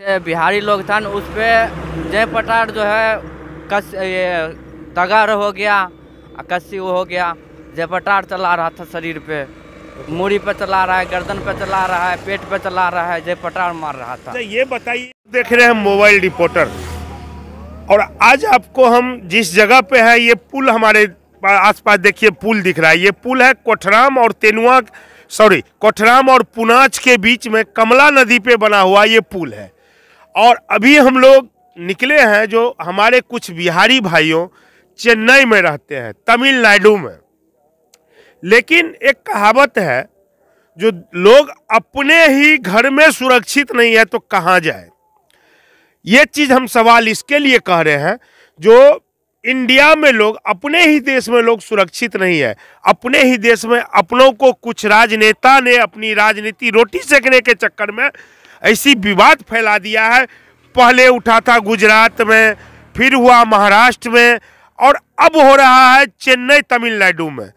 बिहारी लोग था उस पर जय पटार जो है कस ये तगार हो गया कस्सी हो गया जय पटार चला रहा था शरीर पे मुड़ी पे चला रहा है गर्दन पे चला रहा है पेट पे चला रहा है जय पटार मार रहा था अच्छा, ये बताइए देख रहे हैं मोबाइल रिपोर्टर और आज आपको हम जिस जगह पे है ये पुल हमारे आसपास देखिए पुल दिख रहा है ये पुल है कोठराम और तेनुआ सॉरी कोठराम और पुनाच के बीच में कमला नदी पे बना हुआ ये पुल है और अभी हम लोग निकले हैं जो हमारे कुछ बिहारी भाइयों चेन्नई में रहते हैं तमिलनाडु में लेकिन एक कहावत है जो लोग अपने ही घर में सुरक्षित नहीं है तो कहाँ जाए ये चीज़ हम सवाल इसके लिए कह रहे हैं जो इंडिया में लोग अपने ही देश में लोग सुरक्षित नहीं है अपने ही देश में अपनों को कुछ राजनेता ने अपनी राजनीति रोटी सेकने के चक्कर में ऐसी विवाद फैला दिया है पहले उठा था गुजरात में फिर हुआ महाराष्ट्र में और अब हो रहा है चेन्नई तमिलनाडु में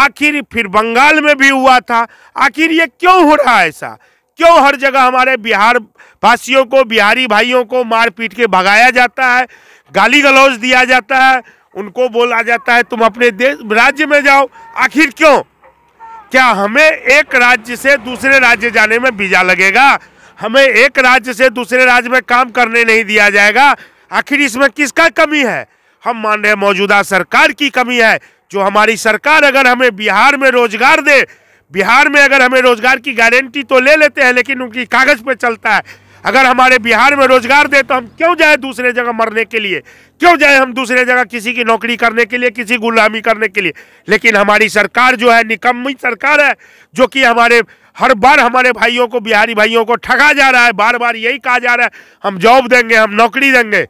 आखिर फिर बंगाल में भी हुआ था आखिर ये क्यों हो रहा है ऐसा क्यों हर जगह हमारे बिहार वासियों को बिहारी भाइयों को मार पीट के भगाया जाता है गाली गलौज दिया जाता है उनको बोला जाता है तुम अपने देश राज्य में जाओ आखिर क्यों क्या हमें एक राज्य से दूसरे राज्य जाने में वीजा लगेगा हमें एक राज्य से दूसरे राज्य में काम करने नहीं दिया जाएगा आखिर इसमें किसका कमी है हम मान रहे मौजूदा सरकार की कमी है जो हमारी सरकार अगर हमें बिहार में रोजगार दे बिहार में अगर हमें रोजगार की गारंटी तो ले लेते हैं लेकिन उनकी कागज़ पे चलता है अगर हमारे बिहार में रोजगार दे तो हम क्यों जाए दूसरे जगह मरने के लिए क्यों जाए हम दूसरे जगह किसी की नौकरी करने के लिए किसी गुलामी करने के लिए लेकिन हमारी सरकार जो है निकम्मी सरकार है जो कि हमारे हर बार हमारे भाइयों को बिहारी भाइयों को ठगा जा रहा है बार बार यही कहा जा रहा है हम जॉब देंगे हम नौकरी देंगे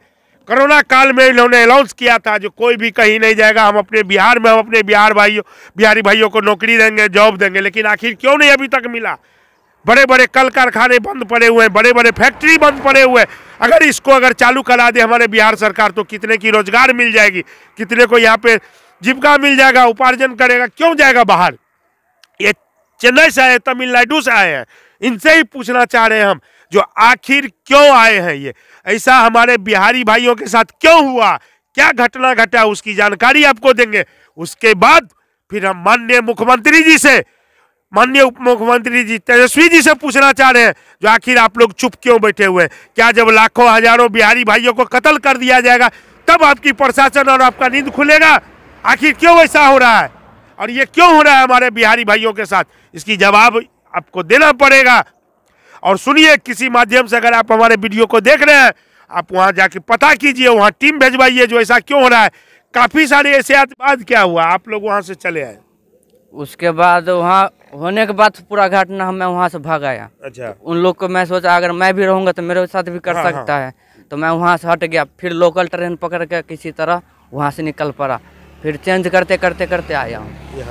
कोरोना काल में इन्होंने अनाउंस किया था जो कोई भी कहीं नहीं जाएगा हम अपने बिहार में हम अपने बिहार भाइयों बिहारी भाइयों को नौकरी देंगे जॉब देंगे लेकिन आखिर क्यों नहीं अभी तक मिला बड़े बड़े कल कारखाने बंद पड़े हुए हैं बड़े बड़े फैक्ट्री बंद पड़े हुए हैं अगर इसको अगर चालू करा दे हमारे बिहार सरकार तो कितने की रोजगार मिल जाएगी कितने को यहाँ पे जीविका मिल जाएगा उपार्जन करेगा क्यों जाएगा बाहर चेन्नई से आए हैं तमिलनाडु से आए हैं इनसे ही पूछना चाह रहे हैं हम जो आखिर क्यों आए हैं ये ऐसा हमारे बिहारी भाइयों के साथ क्यों हुआ क्या घटना घटा उसकी जानकारी आपको देंगे उसके बाद फिर हम माननीय मुख्यमंत्री जी से माननीय उप मुख्यमंत्री जी तेजस्वी जी से पूछना चाह रहे हैं जो आखिर आप लोग चुप क्यों बैठे हुए हैं क्या जब लाखों हजारों बिहारी भाइयों को कत्ल कर दिया जाएगा तब आपकी प्रशासन और आपका नींद खुलेगा आखिर क्यों ऐसा हो रहा है और ये क्यों हो रहा है हमारे बिहारी भाइयों के साथ इसकी जवाब आपको देना पड़ेगा और सुनिए किसी माध्यम से अगर आप हमारे वीडियो को देख रहे हैं आप वहाँ जाके पता कीजिए वहाँ टीम भेजवाइए जो ऐसा क्यों हो रहा है काफ़ी सारे ऐसे बाद क्या हुआ आप लोग वहाँ से चले आए उसके बाद वहाँ होने के बाद पूरा घटना हमें वहाँ से भाग आया अच्छा तो उन लोग को मैं सोचा अगर मैं भी रहूँगा तो मेरे साथ भी कर हाँ, सकता हाँ। है तो मैं वहाँ से हट गया फिर लोकल ट्रेन पकड़ के किसी तरह वहाँ से निकल पड़ा फिर चेंज करते करते करते आया हूँ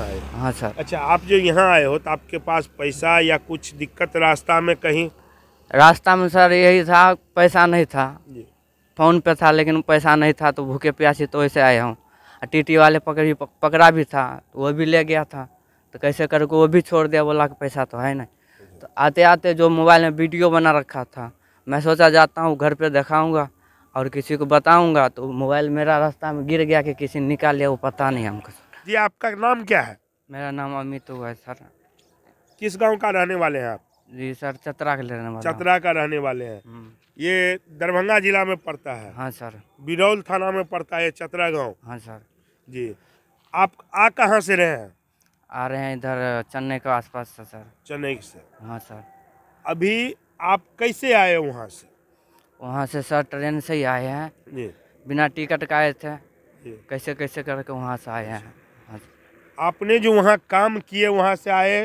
हाँ सर अच्छा आप जो यहाँ आए हो तो आपके पास पैसा या कुछ दिक्कत रास्ता में कहीं रास्ता में सर यही था पैसा नहीं था फ़ोन पे था लेकिन पैसा नहीं था तो भूखे प्यासे तो ऐसे आया हूँ टीटी वाले पकड़ी पकड़ा भी था तो वो भी ले गया था तो कैसे करके वो भी छोड़ दिया बोला कि पैसा तो है नहीं तो आते आते जो मोबाइल में वीडियो बना रखा था मैं सोचा जाता हूँ घर पर देखाऊँगा और किसी को बताऊंगा तो मोबाइल मेरा रास्ता में गिर गया कि किसी ने निकाल लिया वो पता नहीं हमको जी आपका नाम क्या है मेरा नाम अमित हुआ है सर किस गांव का रहने वाले हैं आप जी सर चतरा का रहने वाले चतरा का रहने वाले हैं हम्म। ये दरभंगा जिला में पड़ता है हाँ सर बिरौल थाना में पड़ता है चतरा गाँव हाँ सर जी आप आ कहाँ से रहे हैं आ रहे हैं इधर चेन्नई के आसपास से सर चेन्नई से हाँ सर अभी आप कैसे आए वहाँ से वहाँ से सर ट्रेन से ही आए हैं बिना टिकट का आए थे कैसे कैसे करके वहाँ से आए हैं अच्छा। आपने जो वहाँ काम किए वहाँ से आए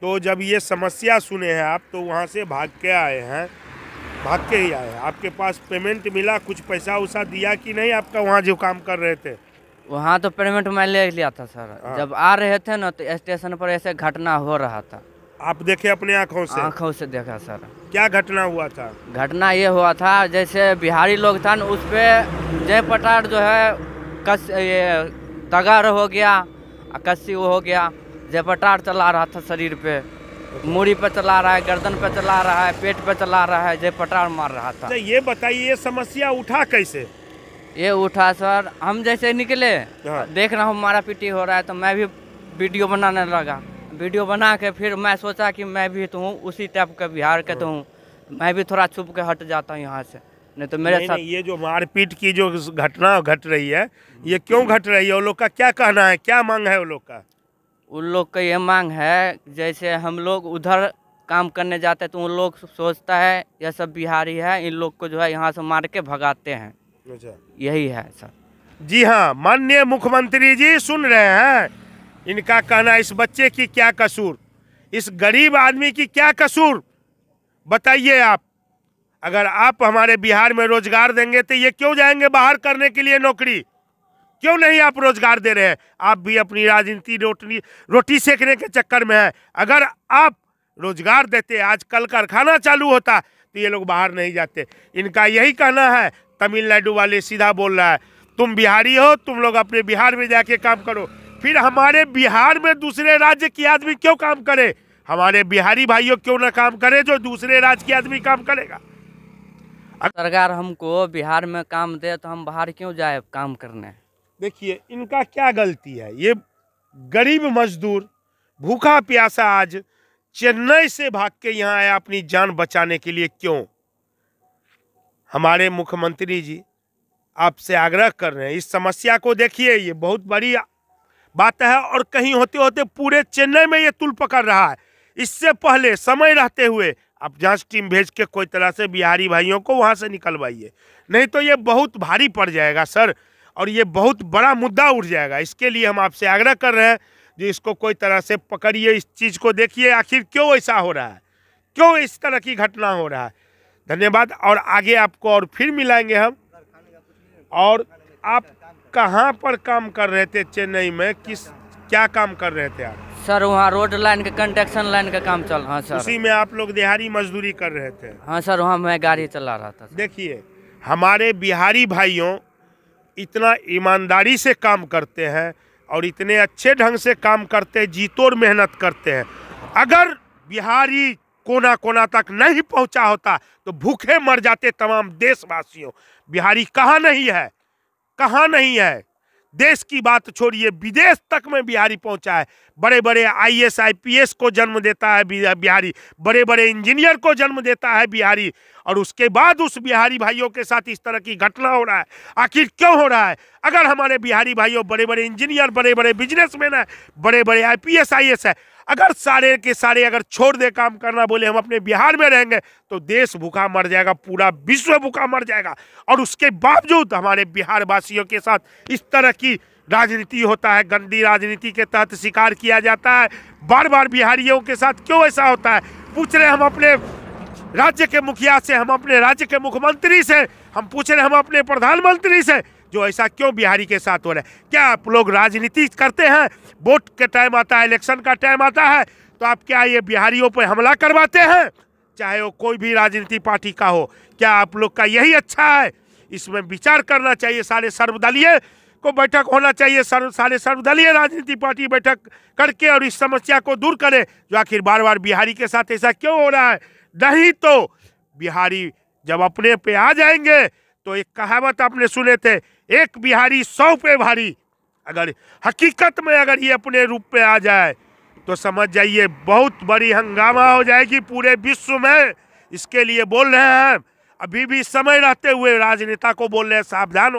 तो जब ये समस्या सुने हैं आप तो वहाँ से भाग के आए हैं भाग के ही आए आपके पास पेमेंट मिला कुछ पैसा उसा दिया कि नहीं आपका वहाँ जो काम कर रहे थे वहाँ तो पेमेंट मैं ले लिया था सर हाँ। जब आ रहे थे ना तो स्टेशन पर ऐसे घटना हो रहा था आप देखे अपने आँखों से आँखों से देखा सर क्या घटना हुआ था घटना ये हुआ था जैसे बिहारी लोग था उस पर जय पटार जो है कस ये तगार हो गया कस्सी हो गया जय पटार चला रहा था शरीर पे मुड़ी पे चला रहा है गर्दन पे चला रहा है पेट पे चला रहा है जय पटार मार रहा था अच्छा, ये बताइए ये समस्या उठा कैसे ये उठा सर हम जैसे निकले हाँ। देख रहा हूँ मारा पीटी हो रहा है तो मैं भी वीडियो बनाने लगा वीडियो बना के फिर मैं सोचा कि मैं भी तो हूँ उसी टाइप का बिहार के तो हाँ। हूँ मैं भी थोड़ा छुप के हट जाता हूँ यहाँ से नहीं तो मेरे नहीं, साथ नहीं, ये जो मारपीट की जो घटना घट रही है ये क्यों घट रही है वो लोग का क्या कहना है क्या मांग है वो लोग का उन लोग का ये मांग है जैसे हम लोग उधर काम करने जाते हैं तो उन लोग सोचता है यह सब बिहारी है इन लोग को जो है यहाँ से मार के भगाते हैं अच्छा। यही है सर जी हाँ माननीय मुख्यमंत्री जी सुन रहे हैं इनका कहना इस बच्चे की क्या कसूर इस गरीब आदमी की क्या कसूर बताइए आप अगर आप हमारे बिहार में रोजगार देंगे तो ये क्यों जाएंगे बाहर करने के लिए नौकरी क्यों नहीं आप रोजगार दे रहे हैं आप भी अपनी राजनीति रोटी रोटी सेकने के चक्कर में है अगर आप रोजगार देते आज कल कारखाना चालू होता तो ये लोग बाहर नहीं जाते इनका यही कहना है तमिलनाडु वाले सीधा बोल रहा है तुम बिहारी हो तुम लोग अपने बिहार में जाके काम करो फिर हमारे बिहार में दूसरे राज्य के आदमी क्यों काम करे हमारे बिहारी भाइयों क्यों ना काम करे जो दूसरे राज्य के आदमी काम करेगा सरकार हमको बिहार में काम दे तो हम बाहर क्यों जाए काम करने देखिए इनका क्या गलती है ये गरीब मजदूर भूखा प्यासा आज चेन्नई से भाग के यहाँ आया अपनी जान बचाने के लिए क्यों हमारे मुख्यमंत्री जी आपसे आग्रह कर रहे हैं इस समस्या को देखिए ये बहुत बड़ी बात है और कहीं होते होते पूरे चेन्नई में ये तुल पकड़ रहा है इससे पहले समय रहते हुए आप जांच टीम भेज के कोई तरह से बिहारी भाइयों को वहाँ से निकलवाइए नहीं तो ये बहुत भारी पड़ जाएगा सर और ये बहुत बड़ा मुद्दा उठ जाएगा इसके लिए हम आपसे आग्रह कर रहे हैं जो इसको कोई तरह से पकड़िए इस चीज़ को देखिए आखिर क्यों ऐसा हो रहा है क्यों इस तरह की घटना हो रहा है धन्यवाद और आगे आपको और फिर मिलाएंगे हम और आप कहाँ पर काम कर रहे थे चेन्नई में किस क्या काम कर रहे थे आप सर वहाँ रोड लाइन का कंटेक्शन लाइन का काम चल हाँ सर उसी में आप लोग दिहाड़ी मजदूरी कर रहे थे हाँ सर वहाँ मैं गाड़ी चला रहा था देखिए हमारे बिहारी भाइयों इतना ईमानदारी से काम करते हैं और इतने अच्छे ढंग से काम करते हैं जीतोर मेहनत करते हैं अगर बिहारी कोना कोना तक नहीं पहुंचा होता तो भूखे मर जाते तमाम देशवासियों बिहारी कहाँ नहीं है कहाँ नहीं है देश की बात छोड़िए विदेश तक में बिहारी पहुंचा है बड़े बड़े आईएएस आईपीएस को जन्म देता है बिहारी बड़े बड़े इंजीनियर को जन्म देता है बिहारी और उसके बाद उस बिहारी भाइयों के साथ इस तरह की घटना हो रहा है आखिर क्यों हो रहा है अगर हमारे बिहारी भाइयों बड़े बड़े इंजीनियर बड़े बड़े बिजनेसमैन है बड़े बड़े आई पी है अगर सारे के सारे अगर छोड़ दे काम करना बोले हम अपने बिहार में रहेंगे तो देश भूखा मर जाएगा पूरा विश्व भूखा मर जाएगा और उसके बावजूद हमारे बिहार वासियों के साथ इस तरह की राजनीति होता है गंदी राजनीति के तहत शिकार किया जाता है बार बार बिहारियों के साथ क्यों ऐसा होता है पूछ रहे हम अपने राज्य के मुखिया से हम अपने राज्य के मुख्यमंत्री से हम पूछ रहे हम अपने प्रधानमंत्री से जो ऐसा क्यों बिहारी के साथ हो रहा है क्या आप लोग राजनीति करते हैं वोट के टाइम आता है इलेक्शन का टाइम आता है तो आप क्या ये बिहारियों पर हमला करवाते हैं चाहे वो कोई भी राजनीति पार्टी का हो क्या आप लोग का यही अच्छा है इसमें विचार करना चाहिए सारे सर्वदलीय को बैठक होना चाहिए सर्व सारे सर्वदलीय राजनीति पार्टी बैठक करके और इस समस्या को दूर करें जो आखिर बार बार बिहारी के साथ ऐसा क्यों हो रहा है नहीं तो बिहारी जब अपने पे आ जाएंगे तो एक कहावत आपने सुने थे एक बिहारी सौ पे भारी अगर हकीकत में अगर ये अपने रूप पे आ जाए तो समझ जाइए बहुत बड़ी हंगामा हो जाएगी पूरे विश्व में इसके लिए बोल रहे हैं अभी भी समय रहते हुए राजनेता को बोल रहे हैं सावधान